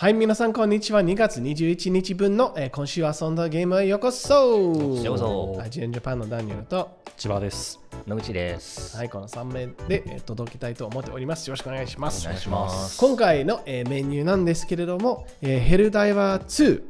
はい、皆さん、こんにちは。2月21日分の、えー、今週遊んだゲームへようこそようこそアジアンジャパンのダニエルと千葉です。野口です。はい、この3名で、えー、届けたいと思っております。よろしくお願いします。お願いします今回の、えー、メニューなんですけれども、えー、ヘルダイバー2、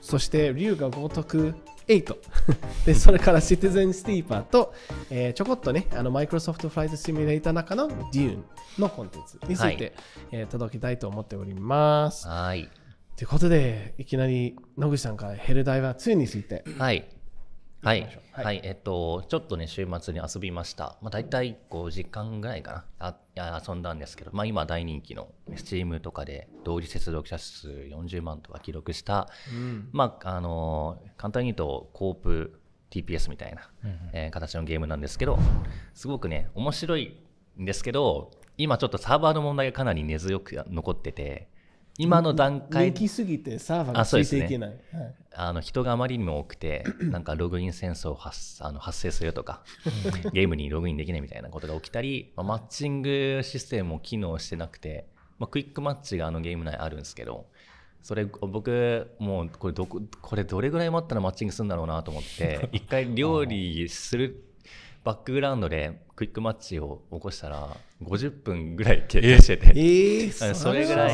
そして竜が如く8 でそれからシティゼンスティーパーと、えー、ちょこっとねあのマイクロソフトフライトシミュレーターの中の Dune のコンテンツについて、はい、えー、届けたいと思っております。はいということでいきなり野口さんからヘルダイバー2について、はい、はい、はい、えっと、ちょっとね、週末に遊びました。まあ、大体5時間ぐらいかな、あ遊んだんですけど、まあ、今大人気の Steam とかで、同時接続者数40万とか記録した、うん、まあ、あの、簡単に言うと、コープ TPS みたいな、うん、えー、形のゲームなんですけど、すごくね、面白いんですけど、今ちょっとサーバーの問題がかなり根強く残ってて、今の段階人気すぎてサーバーがついていけない、ねはい、あの人があまりにも多くて なんかログイン戦争発あの発生するとかゲームにログインできないみたいなことが起きたり、まあ、マッチングシステムも機能してなくて、まあ、クイックマッチがあのゲーム内あるんですけどそれ僕もうこれどここれどれぐらい待ったらマッチングするんだろうなと思って 一回料理するバックグラウンドでクイックマッチを起こしたら50分ぐらい経験してて、それぐら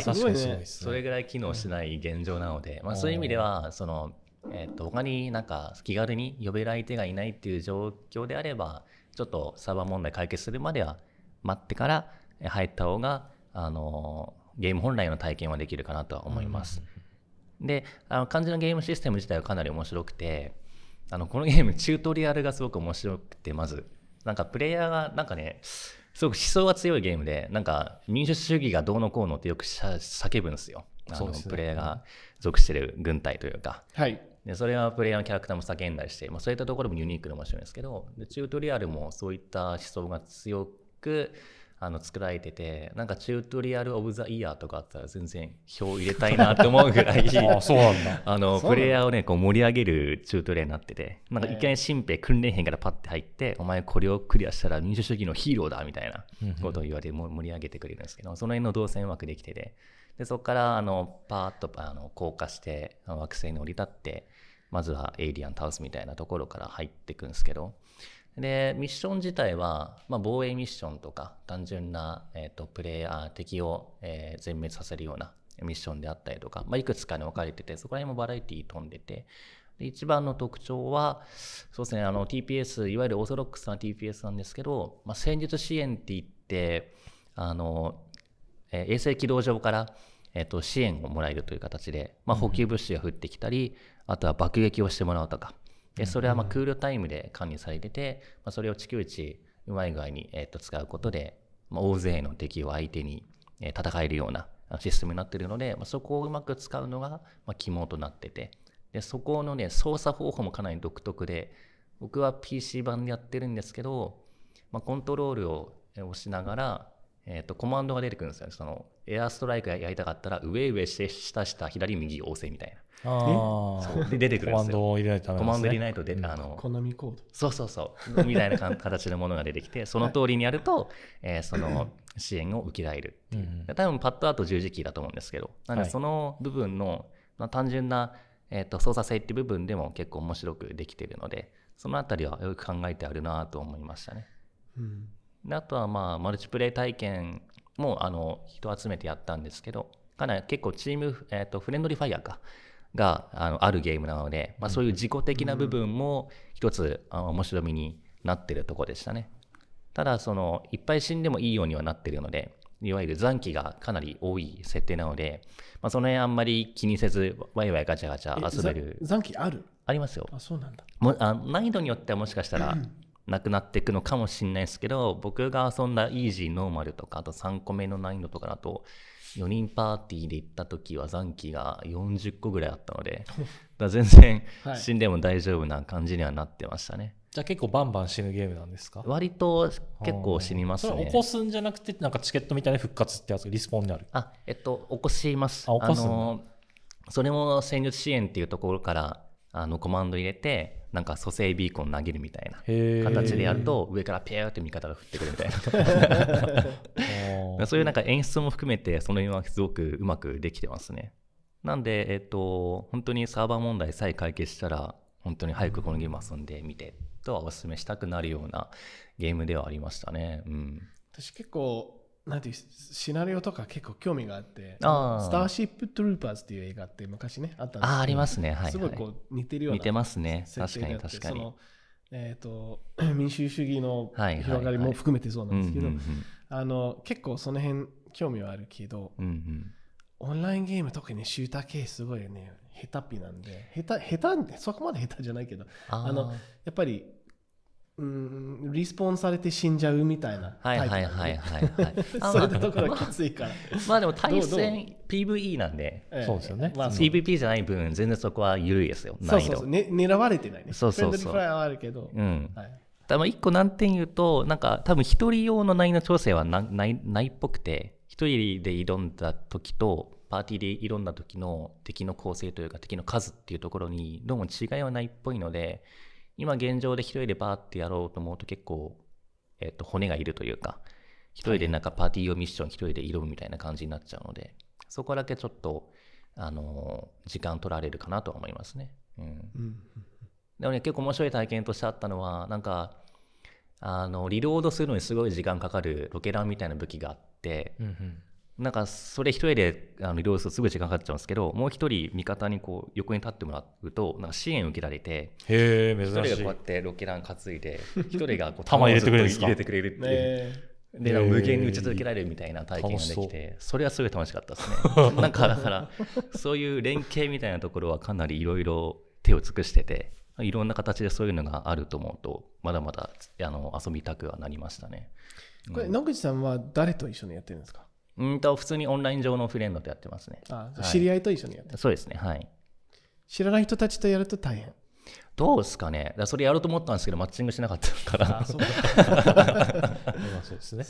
い、機能しない現状なので、まあ、そういう意味ではその、えー、と他になんか気軽に呼べる相手がいないっていう状況であればちょっとサーバー問題解決するまでは待ってから入った方があゲーム本来の体験はできるかなとは思います。うん、であの漢字のゲームシステム自体はかなり面白くてあのこのゲームチュートリアルがすごく面白くてまずなんかプレイヤーがなんかねすごく思想が強いゲームでなんか民主主義がどうのこうのってよく叫ぶんですよあの、ね、プレイヤーが属してる軍隊というか、はい、でそれはプレイヤーのキャラクターも叫んだりして、まあ、そういったところもユニークで面白いんですけどでチュートリアルもそういった思想が強くあの作られててなんかチュートリアル・オブ・ザ・イヤーとかあったら全然票入れたいなって思うぐらい あそうなんだ あのプレイヤーをねこう盛り上げるチュートリアルになっててなんかいきなり新兵訓練編からパッて入ってお前これをクリアしたら民主主義のヒーローだみたいなことを言われて盛り上げてくれるんですけどその辺の動線うまくできててでそこからあのパーッとあの降下して惑星に降り立ってまずはエイリアン倒すみたいなところから入っていくんですけどで、ミッション自体は、まあ、防衛ミッションとか、単純な、えっ、ー、と、プレイヤー、敵を、えー、全滅させるようなミッションであったりとか、まあ、いくつかに分かれてて、そこら辺もバラエティー飛んでて、で一番の特徴は、そうですね、あの TPS、いわゆるオーソドックスな TPS なんですけど、まあ、戦術支援って言って、あの、えー、衛星軌道上から、えっ、ー、と、支援をもらえるという形で、まあ、補給物資が降ってきたり、あとは爆撃をしてもらうとか、でそれはまクールタイムで管理されてて、まあ、それを地球一うまい具合に、えっと使うことで、まあ、大勢の敵を相手に、え戦えるようなシステムになってるので、まあ、そこをうまく使うのが、ま肝となっててでそこのね操作方法もかなり独特で僕は PC 版でやってるんですけど、まあ、コントロールを押しながらえっ、ー、と、コマンドが出てくるんですよね。その、エアストライクやりたかったら、上上して、下下、左右押せみたいな。ああ。で、出てくるんですよ。コマンドを入れないとね、コマンド入れないとで、あの、コナミコード。そうそうそう。みたいな形のものが出てきて、その通りにやると、えー、その、支援を受けられるって多分、パッドアート十字キーだと思うんですけど。なんで、その部分の、まあ、単純な、えっ、ー、と、操作性っていう部分でも結構面白くできてるので、そのあたりはよく考えてあるなと思いましたね。うんあとはまあマルチプレイ体験もあの人集めてやったんですけどかなり結構チーム、えーと、フレンドリーファイヤーかがあのあるゲームなので、まあ、そういう自己的な部分も一つ、あの面白みになってるところでしたねただそのいっぱい死んでもいいようにはなってるのでいわゆる残機がかなり多い設定なので、まあ、その辺あんまり気にせずワイワイガチャガチャ遊べる残機あるありますよあそうなんだもあ難易度によってはもしかしたら、うんなくなっていくのかもしれないですけど僕が遊んだイージーノーマルとかあと3個目の難易度とかだと4人パーティーで行った時は残機が40個ぐらいあったので 全然死んでも大丈夫な感じにはなってましたね。はいじゃあ結構バンバン死ぬゲームなんですか割と結構死にますね。それ起こすんじゃなくて、なんかチケットみたいな復活ってやつ、リスポーンにあるあ、えっと、起こします。あ、起こす、それも戦術支援っていうところから、あの、コマンド入れて、なんか蘇生ビーコン投げるみたいな形でやると上からピューって味方が降ってくるみたいな そういうなんか演出も含めてその辺はすごくうまくできてますねなんでえっ、と本当にサーバー問題さえ解決したら本当に早くこのゲーム遊んでみてとはお勧めしたくなるようなゲームではありましたね、うん、私結構なんていうシナリオとか結構興味があって「あスターシップ・トゥルーパーズ」っていう映画って昔ねあったんですけどあありますね、はい、はい、すごいこう似てるような似てますね確かに確かにえーと、民主主義の広がりも含めてそうなんですけど結構その辺興味はあるけど、うんうん、オンラインゲーム特にシューター系すごいね下手っぴなんで下手下手そこまで下手じゃないけどあのやっぱりうんリスポーンされて死んじゃうみたいなはいはいはいはいはい そういうところきついからまあでも対戦 PVE なんでそうですよね、まあ、PVP じゃない分全然そこは緩いですよ難易度そうそうそう、ね、狙われてないねそうそうそうフライはあるけど、うんはい、だまあ一個難点言うとなんか多分一人用の難易度調整はなないないっぽくて一人で挑んだ時とパーティーで挑んだ時の敵の構成というか敵の数っていうところにどうも違いはないっぽいので今現状で一人でバーってやろうと思うと結構、えっと、骨がいるというか、一人でなんかパーティー用ミッション一人で挑むみたいな感じになっちゃうので、そこだけちょっと、あの時間取られるかなとは思いますね。うん。うん、でもね、結構面白い体験としてあったのは、なんか、あの、リロードするのにすごい時間かかるロケランみたいな武器があって、うんうん、なんかそれ一人であの移動するとすぐ時間かかっちゃうんですけどもう一人味方にこう横に立ってもらうとなんか支援受けられてへ珍しい人がこうやってロケラン担いで一人がこう玉を入れてくれる入れてくれるっていう。で無限に打ち続けられるみたいな体験ができてそれはすごい楽しかったですね なんかだからそういう連携みたいなところはかなりいろいろ手を尽くしてていろんな形でそういうのがあると思うとまだまだあの遊びたくはなりましたねこれ、野口さんは誰と一緒にやってるんですかうんと普通にオンライン上のフレンドとやってますねあ、はい、知り合いと一緒にやってそうですねはい知らない人たちとやると大変どうですかねそれやろうと思ったんですけどマッチングしなかったからそう そうですね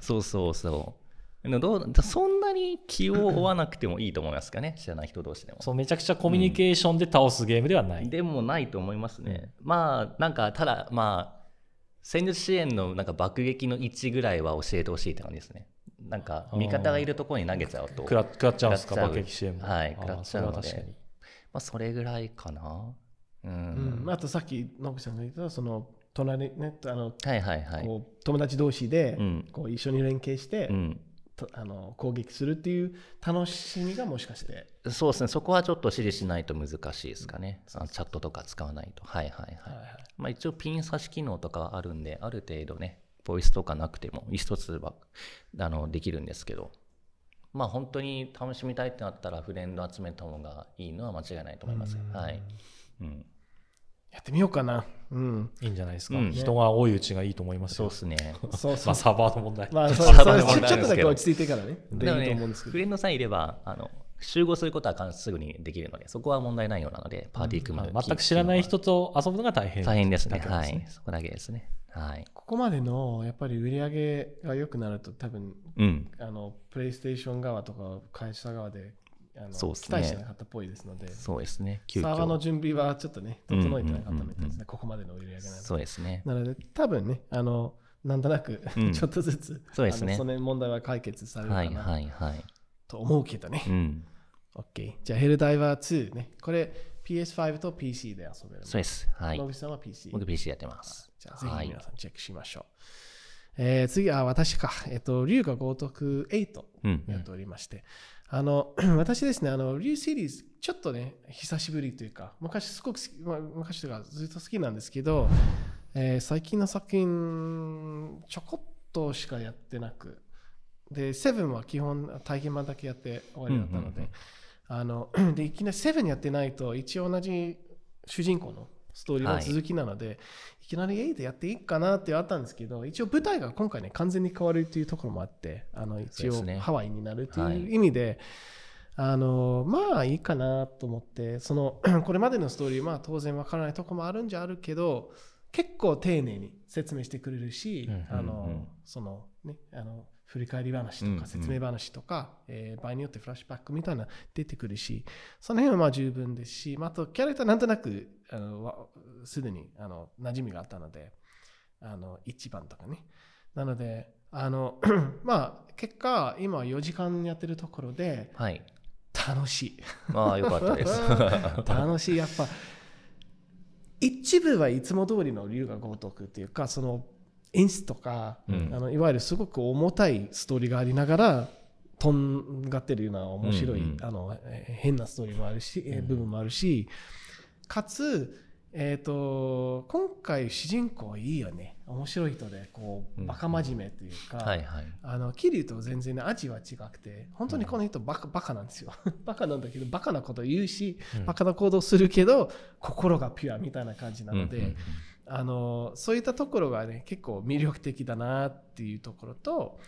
そうそうそうどうそんなに気を負わなくてもいいと思いますかね知らない人同士でもそうめちゃくちゃコミュニケーションで倒すゲームではない、うん、でもないと思いますね、まあなんかただまあ戦術支援のなんか爆撃の位置ぐらいは教えてほしいって感じですねなんか味方がいるところに投げちゃうと食らっちゃうんですか爆撃 CM はい食らっちゃうのでそまあ、それぐらいかなうん、あとさっきノブさんが言ったその隣ねあの、はいはいはい、友達同士で、こう一緒に連携して、うんあの攻撃するっていう楽しみがもしかしてそうですねそこはちょっと指示しないと難しいですかね、うん、チャットとか使わないとはいはいはい、まあ、一応ピン差し機能とかあるんである程度ねボイスとかなくても、一つはあのできるんですけど、まあ、本当に楽しみたいってなったら、フレンド集めた方がいいのは間違いないと思います。はい、うん、やってみようかな。うん、いいんじゃないですか、うん、人が多いうちがいいと思いますそうですね。そうそうまあ、サーバーの問題。まあ、そうそうちょっとだけ落ち着いてからね。でもね、フレンドさんいれば、あの集合することはすぐにできるので、そこは問題ないようなので、パーティー組む、うんまで。全く知らない人と遊ぶのが大変、大変ですね。はい。そこだけですね。はい、ここまでのやっぱり売り上げが良くなると多分、うん、あのプレイステーション側とか会社側であのそうです、ね、期待してなかったっぽいですのでそうですねサーバーの準備はちょっとね整えてなかったみたいですね、ここまでの売り上げなのでそうですねなので多分ねあのなんとなく ちょっとずつ、うん、そうですねその問題は解決されるかな、はいはいはい、と思うけどね、うん OK。じゃあ、ヘルダイバー2ね。これ、PS5 と PC で遊べる。そうです。はい。ノ口さんは PC。僕 PC やってます。じゃあ、ぜひ皆さんチェックしましょう。はい、えー、次、あ、私か。えっ、と、龍が豪徳8やっておりまして。うんうん、あの、私ですね、あの、龍シリーズ、ちょっとね、久しぶりというか、昔すごくま昔とかずっと好きなんですけど、えー、最近の作品、ちょこっとしかやってなく、で、7は基本体験版だけやって終わりだったので、うんうんうんあの でいきなり7やってないと一応同じ主人公のストーリーの続きなので、はい、いきなり8やっていいかなってあったんですけど一応舞台が今回ね完全に変わるというところもあってあの一応ハワイになるという意味で。あのまあいいかなと思ってその これまでのストーリーまあ当然わからないとこもあるんじゃあるけど結構丁寧に説明してくれるし、あのそのねあの振り返り話とか説明話とか、うんえー、場合によってフラッシュバックみたいな出てくるしその辺はまあ十分ですし、まあ、あとキャラクターなんとなくあのすでにあの馴染みがあったのであの1番とかねなのであの まあ結果今4時間やってるところで、はい、楽しいああよかったです 楽しいやっぱ一部はいつも通りの龍が如くっていうかその演出とか、うん、あのいわゆるすごく重たいストーリーがありながらとんがってるような面白い、うんうん、あの変なストーリーもあるし、うん、部分もあるしかつ、えーと、今回主人公いいよね面白い人でこうバカ真面目というか桐生、と全然、ね、味は違くて本当にこの人バカ,、バカなんですよ バカなんだけどバカなこと言うし、うん、バカな行動するけど心がピュアみたいな感じなので。うんうんうんあのそういったところがね結構魅力的だなっていうところと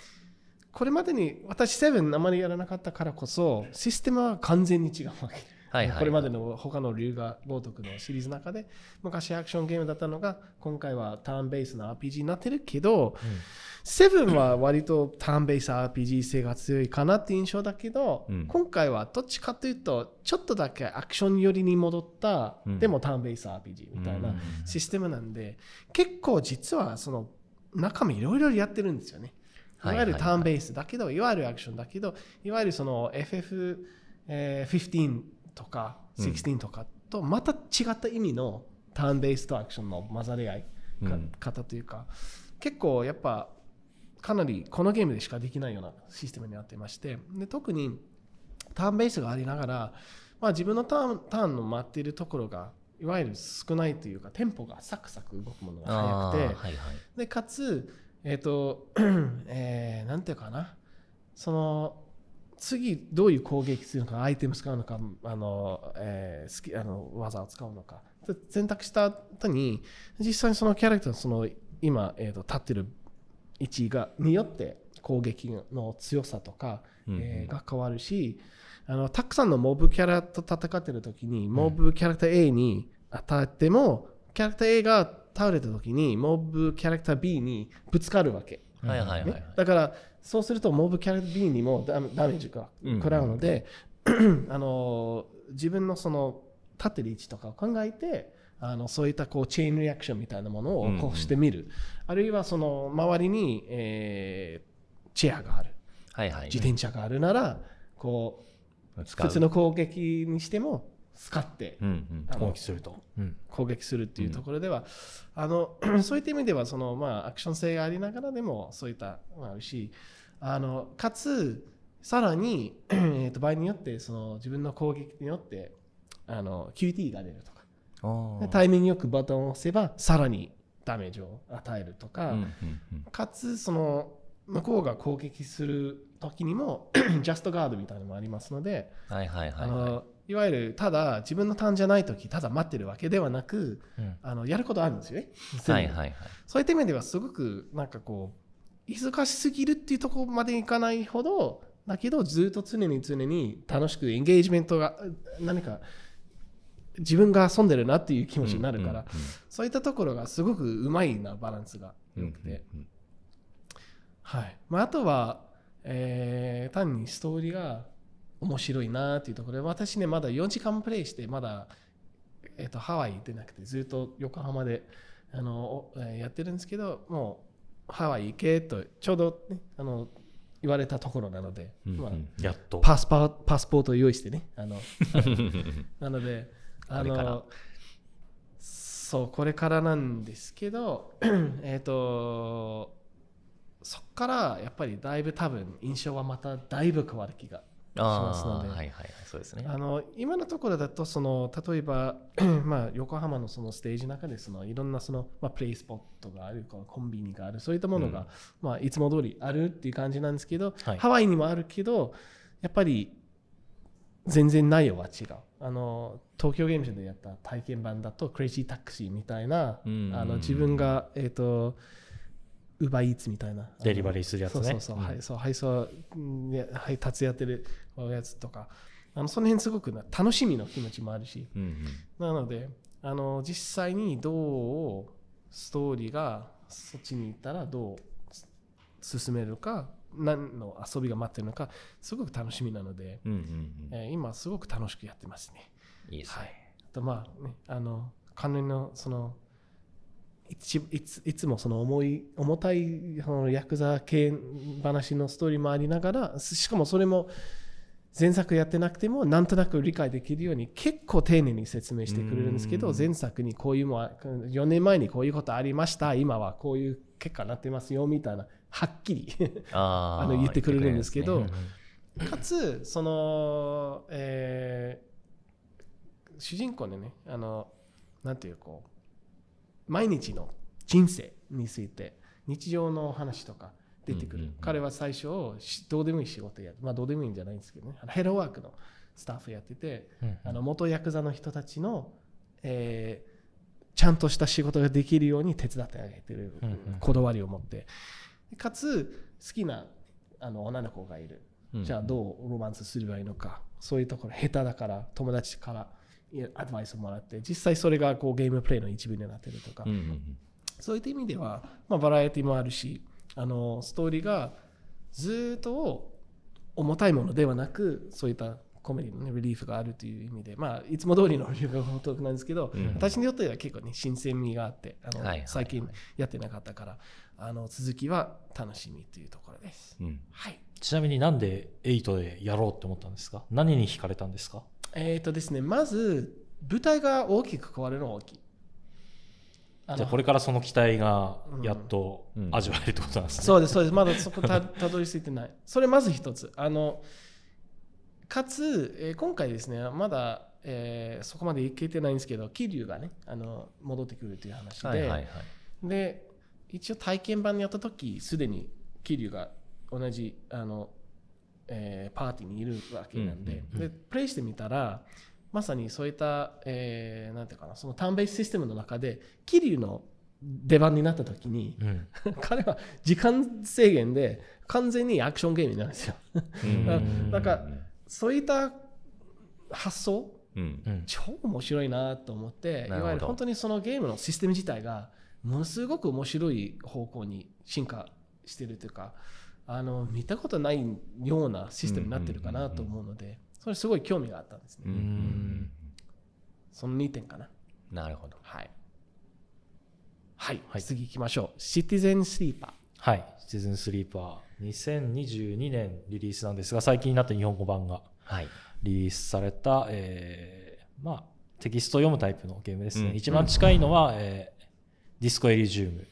これまでに私7あまりやらなかったからこそシステムは完全に違うわけはいはい、これまでの他の龍が如くのシリーズの中で昔アクションゲームだったのが今回はターンベースの RPG になってるけど、うん、7は割とターンベース RPG 性が強いかなって印象だけど、うん、今回はどっちかというとちょっとだけアクション寄りに戻った、うん、でもターンベース RPG みたいなシステムなんで、結構実はその中身いろいろやってるんですよね。いわゆるターンベースだけど、いわゆるアクションだけど、いわゆるその FF15 とか16とかとまた違った意味のターンベースとアクションの混ざり合い方というか、結構やっぱかなりこのゲームでしかできないようなシステムになってましてで特にターンベースがありながら、まあ、自分のターンターンの待っているところがいわゆる少ないというかテンポがサクサク動くものが速くて、でかつえっ、と、えなんていうかなその次どういう攻撃するのかアイテム使うのかあの、えー、好きあの技を使うのか選択した後に実際にそのキャラクターのその今、えーと、と立ってる位置がによって攻撃の強さとか、うんうん、えー、が変わるしあのたくさんのモブキャラと戦ってる時にモブキャラクター A に当たっても、うん、キャラクター A が倒れた時にモブキャラクター B にぶつかるわけはいはいはいね、だからそうするとモブキャラビーにもダメージが食らうので、うん、あの自分のその立ってる位置とかを考えてあのそういったこうチェーンリアクションみたいなものをこうしてみる、うんうん、あるいはその周りに、えー、チェアがある、はいはい、自転車があるならこう普通の攻撃にしても使って、攻撃すると、攻撃するっていうところでは、あの そういった意味ではその、まあ、アクション性がありながらでもそういった、まあ、るしあのかつさらに、えと、場合によってその自分の攻撃によってあの QT が出るとかタイミングよくバトンを押せばさらにダメージを与えるとか、かつその向こうが攻撃する時にも ジャストガードみたいなのもありますので、はいはいはい、はい、あのいわゆるただ自分のターンじゃない時ただ待ってるわけではなく、うん、あのやることあるんですよね。はいはいはい、そういった面ではすごくなんかこう忙しすぎるっていうところまでいかないほどだけどずっと常に常に楽しくエンゲージメントが何か自分が遊んでるなっていう気持ちになるから、うんうんうん、そういったところがすごくうまいなバランスがよくて、うんうんうん、はいまあ、あとは、えー、単にストーリーが面白いなっていうところで私ねまだ4時間プレイしてまだ、えー、とハワイ出なくてずっと横浜であのやってるんですけどもうハワイ行けとちょうど、ね、あの言われたところなので、うんうん、まあ、やっとパスパパスポートを用意してねあの なのであのそうこれからなんですけど えっとそこからやっぱりだいぶ多分印象はまただいぶ変わる気がしますので。はいはいはい、そうですね。あの今のところだとその例えば まあ横浜のそのステージの中でそのいろんなそのまあプレイスポットがあるコンビニがあるそういったものが、まあいつも通りあるっていう感じなんですけど、はい、ハワイにもあるけどやっぱり全然内容は違う。あの東京ゲームショーでやった体験版だとクレイジータクシーみたいな、うんうん、あの自分がえっ、ー、とウーバーイーツみたいな。デリバリーするやつね。そうそうそう。うん、はい、そう配送、ね、はい、達やってるやつとか。あのその辺すごく楽しみの気持ちもあるし、うんうん、なのであの実際にどうストーリーがそっちに行ったらどう進めるか何の遊びが待ってるのかすごく楽しみなので、うんうんうん、えー、今すごく楽しくやってますね。いいですね。はい、あとまあねあの関連のそのいついつもその重い重たいそのヤクザ系話のストーリーもありながらしかもそれも前作やってなくてもなんとなく理解できるように結構丁寧に説明してくれるんですけど前作にこういうも4年前にこういうことありました今はこういう結果になってますよみたいなはっきり あの言ってくれるんですけど、かつその、え主人公でねあのなんていうこう毎日の人生について日常の話とか出てくる、彼は最初どうでもいい仕事やまあどうでもいいんじゃないんですけどねヘロワークのスタッフやってて、うんうん、あの元ヤクザの人たちの、えー、ちゃんとした仕事ができるように手伝ってあげてるこだわりを持って、かつ好きなあの女の子がいる、うん、じゃあどうロマンスすればいいのかそういうところ下手だから友達からアドバイスをもらって実際それがこうゲームプレイの一部になってるとか、うんうんうん、そういった意味では、まあ、バラエティもあるしあのストーリーがずっと重たいものではなくそういったコメディの、ね、リリーフがあるという意味で、まあ、いつも通りのリリーフが本当なんですけど、うん、私によっては結構ね新鮮味があってあの、はいはいはい、最近やってなかったからあの続きは楽しみというところです、うん、はい、ちなみになんで8でやろうって思ったんですか何に惹かれたんですかえっ、ー、とですね、まず、舞台が大きく変わるのは大きい。じゃあこれからその期待がやっと味わえるってことなんですね、うん、そうですそうですまだそこたたどり着いてないそれまず一つあのかつ、えー、今回ですねまだ、えー、そこまでいけてないんですけど桐生がねあの戻ってくるという話で、はいはいはい、で一応体験版にやった時すでに桐生が同じあのえー、パーティーにいるわけなんでうんうんうん、でプレイしてみたらまさにそういった、えー、なんていうかなそのターンベースシステムの中で桐生の出番になった時に、うん、彼は時間制限で完全にアクションゲームなんですよだ からそういった発想、うんうん、超面白いなと思っていわゆる本当にそのゲームのシステム自体がものすごく面白い方向に進化してるというかあの見たことないようなシステムになってるかなと思うのでそれすごい興味があったんですね。その2点かな。なるほど。はい。はい、はい、次行きましょう。シティゼンスリーパー。はい、シティゼンスリーパー。2022年リリースなんですが、最近になって日本語版がリリースされた、はい、えー、まあ、テキストを読むタイプのゲームですね。うん、一番近いのは、えー、ディスコエリジウム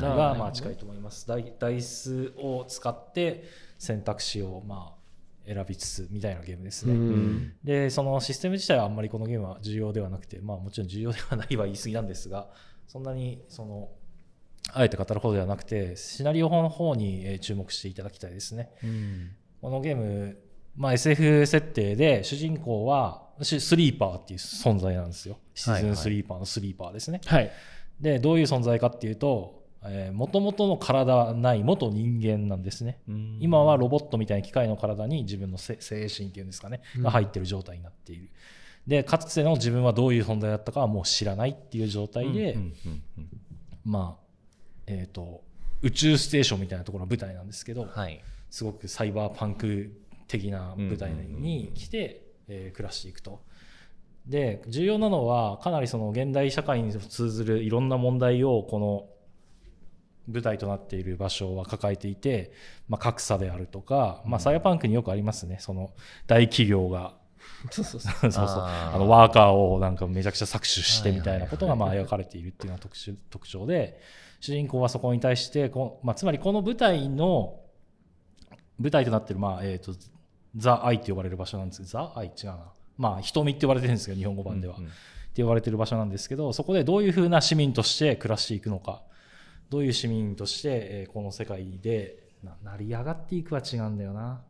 がまあ近いと思います。ダイダイスを使って選択肢をまあ選びつつみたいなゲームですね、うん、でそのシステム自体はあんまりこのゲームは重要ではなくて、まあ、もちろん重要ではないは言い過ぎなんですがそんなにそのあえて語るほどではなくてシナリオ法の方に注目していただきたいですね。うん、このゲーム、まあ、SF 設定で主人公はスリーパーっていう存在なんですよ。シーズンスリーパーのスリーパーですね。はいでどういう存在かっていうともともとの体はない元人間なんですね今はロボットみたいな機械の体に自分の精神っていうんですかね、が入ってる状態になっているでかつての自分はどういう存在だったかはもう知らないっていう状態で、まあえっ、ー、と宇宙ステーションみたいなところの舞台なんですけど、はい、すごくサイバーパンク的な舞台に来て、えー、暮らしていくとで重要なのはかなりその現代社会に通ずるいろんな問題をこの舞台となっている場所は抱えていて、まあ、格差であるとか、まあ、サイバパンクによくありますねその大企業がそうそうそう そうあのワーカーをなんかめちゃくちゃ搾取してみたいなことがまあ描かれているっていうのは特殊特徴で主人公はそこに対してこ、まあ、つまりこの舞台の舞台となっている、まあえーと、とザ・アイって呼ばれる場所なんですけどザ・アイ違うなまあ、瞳って言われてるんですけど日本語版では、うんうん、って言われてる場所なんですけどそこでどういうふうな市民として暮らしていくのかどういう市民として、えー、この世界で成り上がっていくは違うんだよな、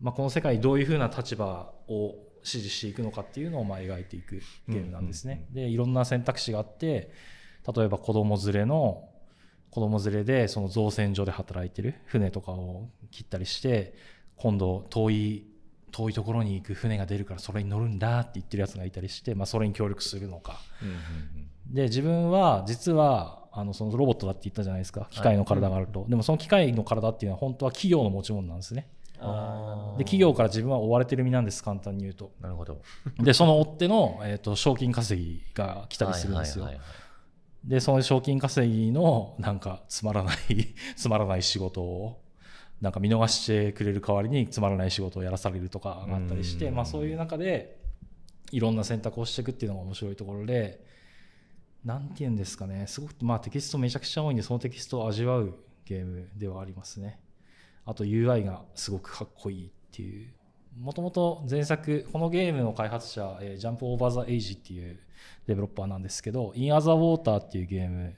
まあ、この世界どういうふうな立場を支持していくのかっていうのをまあ描いていくゲームなんですね。うんうんうん、でいろんな選択肢があって例えば子供連れの子供連れでその造船所で働いてる船とかを切ったりして今度遠い遠いところに行く船が出るからそれに乗るんだって言ってるやつがいたりして、まあ、それに協力するのか、うんうんうん、で自分は実はあのそのロボットだって言ったじゃないですか機械の体があると、はい、でもその機械の体っていうのは本当は企業の持ち物なんですねで企業から自分は追われてる身なんです簡単に言うとなるほどでその追っての、えーと、賞金稼ぎが来たりするんですよ、はいはいはいはい、でその賞金稼ぎのなんかつまらない つまらない仕事をなんか見逃してくれる代わりにつまらない仕事をやらされるとかがあったりして、まあ、そういう中でいろんな選択をしていくっていうのが面白いところで何て言うんですかねすごく、まあ、テキストめちゃくちゃ多いんでそのテキストを味わうゲームではありますねあと UI がすごくかっこいいっていうもともと前作このゲームの開発者、えジャンプオーバーザエイジっていうデベロッパーなんですけど「インアザウォーターっていうゲーム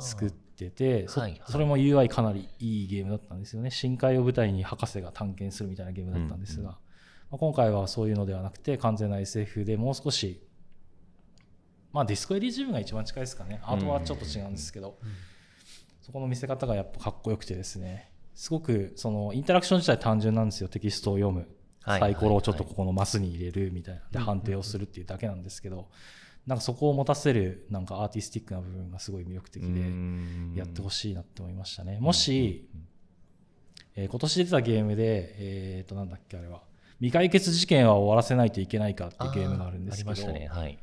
作っっててそ,、れも UI かなりいいゲームだったんですよね深海を舞台に博士が探検するみたいなゲームだったんですが、ま今回はそういうのではなくて完全な SF でもう少しまあディスコエリジウムが一番近いですかねアートはちょっと違うんですけど、そこの見せ方がやっぱかっこよくてですねすごくそのインタラクション自体単純なんですよテキストを読むサイコロをちょっとここのマスに入れるみたいなで判定をするっていうだけなんですけど、なんかそこを持たせるなんかアーティスティックな部分がすごい魅力的でやってほしいなって思いましたね。もし、えー、今年出てたゲームで、えー、となんだっけあれは未解決事件は終わらせないといけないかっていうゲームがあるんですけどはい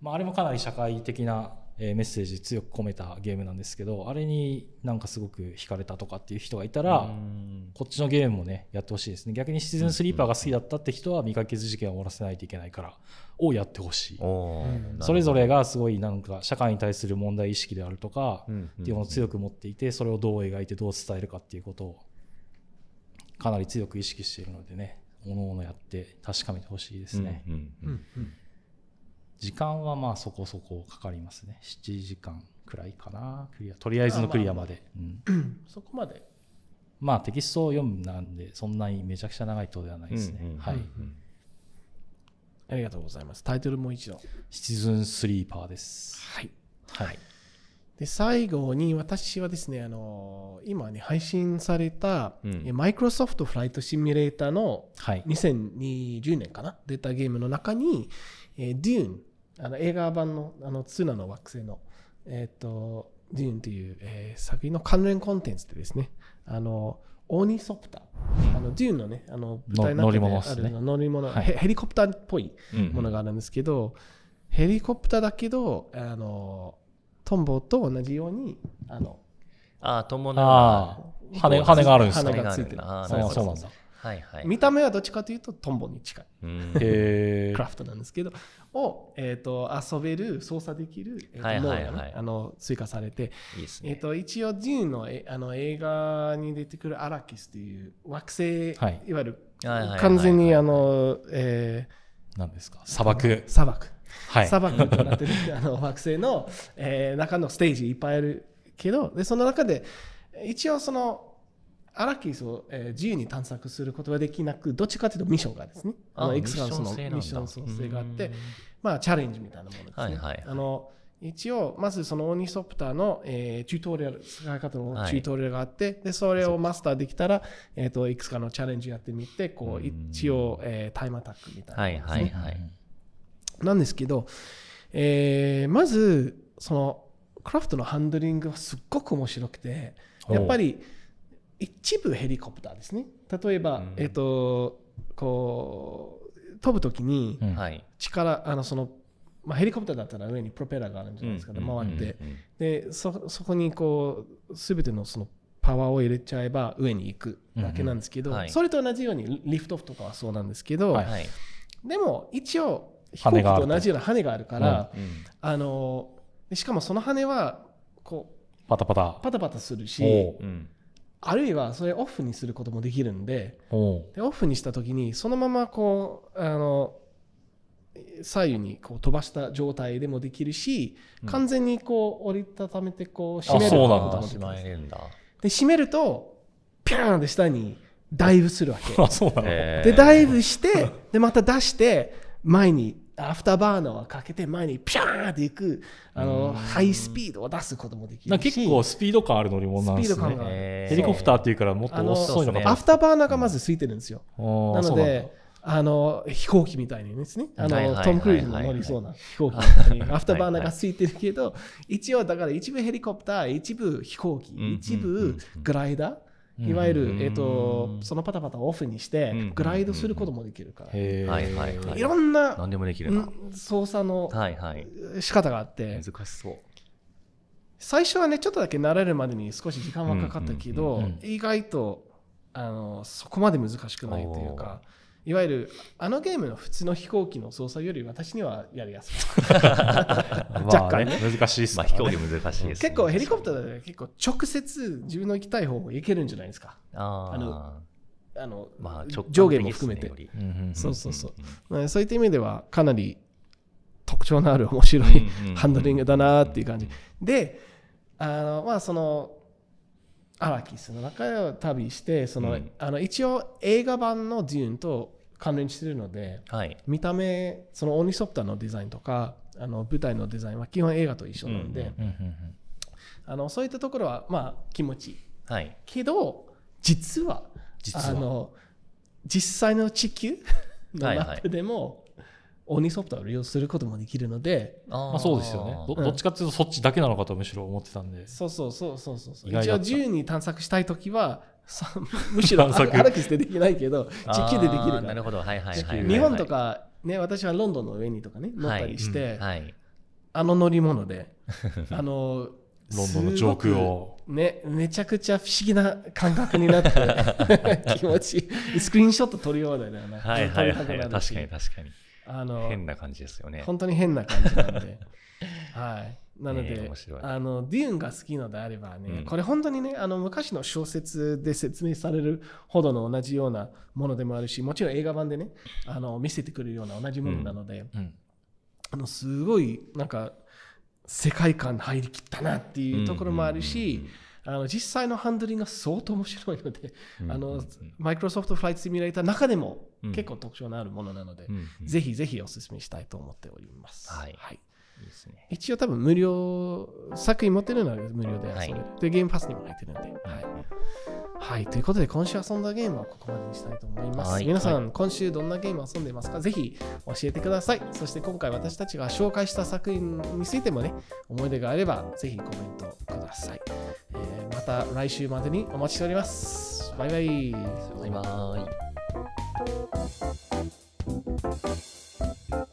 まあ、あれもかなり社会的なメッセージ強く込めたゲームなんですけどあれになんかすごく惹かれたとかっていう人がいたらこっちのゲームもねやってほしいですね逆にシチズンスリーパーが好きだったって人は見かけず事件を終わらせないといけないからをやってほしいそれぞれがすごいなんか社会に対する問題意識であるとかっていうものを強く持っていてそれをどう描いてどう伝えるかっていうことをかなり強く意識しているのでねおのおのやって確かめてほしいですね。うんうんうんうん時間はまあそこそこかかりますね7時間くらいかなクリアとりあえずのクリアまで、そこまでまあテキストを読むなんでそんなにめちゃくちゃ長いとではないですね、はい、ありがとうございます。タイトルもう一度。シチズンスリーパーです。はい。はい。で、最後に私はですね、あの今ね、配信された、マイクロソフトフライトシミュレーターの2020年かな、はい、出たゲームの中に、えー、デューンあの映画版のあのツナの惑星の、えっ、ー、と、ジーンという、えー、作品の関連コンテンツでですね、あの、オーニーソプター、あのデューンのね、あの舞台の中である乗り物、ね、はい、ヘリコプターっぽいものがあるんですけど、うんうん、ヘリコプターだけど、あのトンボと同じように、あの、あトンボの羽羽があるんですね。羽がついてる。そうなんだ。はいはい、見た目はどっちかというとトンボに近い、クラフトなんですけどを、えー、と遊べる操作できる、えーと脳が、あの追加されてえー、と一応ジーンのあの映画に出てくるアラキスという惑星、はい、いわゆる完全にあの、えですか砂漠砂漠はい、砂漠となってるあの惑星の、えー、中のステージいっぱいあるけどでその中で一応そのアラキスを、え自由に探索することはできなく、どっちかというとミッションがですね、あのエクスランスのミッション創生があって、まあ、チャレンジみたいなものですね。はいあの一応、まずそのオニソプターの、えチュートリアル、使い方のチュートリアルがあって、で、それをマスターできたら、えっ、と、いくつかのチャレンジやってみて、こう、一応、えタイムアタックみたいな、はいはいなんですけど、えまず、その、クラフトのハンドリングはすっごく面白くて、やっぱり、一部ヘリコプターですね例えば、うん、えっ、ー、とこう飛ぶ時に力、うん、あのそのまあ、ヘリコプターだったら上にプロペラがあるんじゃないですか、ね、回って、でそそこにこう全てのそのパワーを入れちゃえば上に行くだけなんですけど、はい、それと同じようにリフトオフとかはそうなんですけど、はいはい、でも一応飛行機と同じような羽があるから、うん、あのしかもその羽はこうパタパタパタパタするし、うん、あるいはそれオフにすることもできるんででオフにした時にそのままこうあの左右にこう飛ばした状態でもできるし、完全にこう折りたためてこう締めるともできます。で締めるとピャーンって下にダイブするわけ。あそうなのでダイブしてでまた出して前にアフターバーナーをかけて前にピャーンっていくあのハイスピードを出すこともできる結構スピード感ある乗り物なんですねヘリコプターっていうからもっと遅いのかな、ね、アフターバーナーがまずついてるんですよ、うん、なのであの飛行機みたいにですねあの、トム・クルーズの乗りそうな飛行機みたいにアフターバーナーがついてるけど一応だから一部ヘリコプター一部飛行機、一部グライダー、いわゆる、えーと、そのパタパタをオフにしてグライドすることもできるから、はいはいい、いろんな何でもできるな操作の仕方があって、はいはい、難しそう最初はねちょっとだけ慣れるまでに少し時間はかかったけど、意外とあのそこまで難しくないというか。いわゆるあのゲームの普通の飛行機の操作より私にはやりやすい 若干、ね、難しいですね、まあ、飛行機難しいです、ね、結構ヘリコプターで結構直接自分の行きたい方も行けるんじゃないですかあのあの、まあ、ね、上下も含めて、そうそうそう、そういった意味ではかなり特徴のある面白いハンドリングだなっていう感じ、であのまあそのアラキスの中を旅してその、うん、あの一応映画版のデューンと関連してるので、はい、見た目そのオニソプタのデザインとかあの舞台のデザインは基本映画と一緒なのでそういったところはまあ気持ちいい、はい、けど実はあの実際の地球の中でも鬼ソフトを利用することもできるので、まあ、そうですよねどうん、どっちかっていうとそっちだけなのかとむしろ思ってたんでそうそうそうそうそう一応自由に探索したい時は むしろアラキスでできないけど地球でできるからなるほど、はいはいはい、はい、日本とか、ね、私はロンドンの上にとかね乗ったりして、はいうんはい、あの乗り物で あのロンドンの上空を。ね、めちゃくちゃ不思議な感覚になって 気持ちいい。スクリーンショット撮るようだよね。はいはいはい。確かに確かに。あの変な感じですよね本当に変な感じなんで はいなので、あのデューンが好きなのであればね、うん、これ本当にねあの昔の小説で説明されるほどの同じようなものでもあるしもちろん映画版でねあの見せてくれるような同じものなので、うんうん、あのすごいなんか世界観入りきったなっていうところもあるし、あの実際のハンドリングが相当面白いので、あのマイクロソフトフライトシミュレーターの中でも結構特徴のあるものなので、ぜひぜひお勧めしたいと思っております。はい、はいですね。一応多分無料、作品持ってるのは無料で遊べる。はい、で、ゲームパスにも入ってるんで。はい。はい、ということで今週遊んだゲームはここまでにしたいと思います。はい、皆さん、はい、今週どんなゲーム遊んでますかぜひ教えてください。そして今回私たちが紹介した作品についてもね、思い出があればぜひコメントください。えー、また来週までにお待ちしております。バイバイ。バイバイ。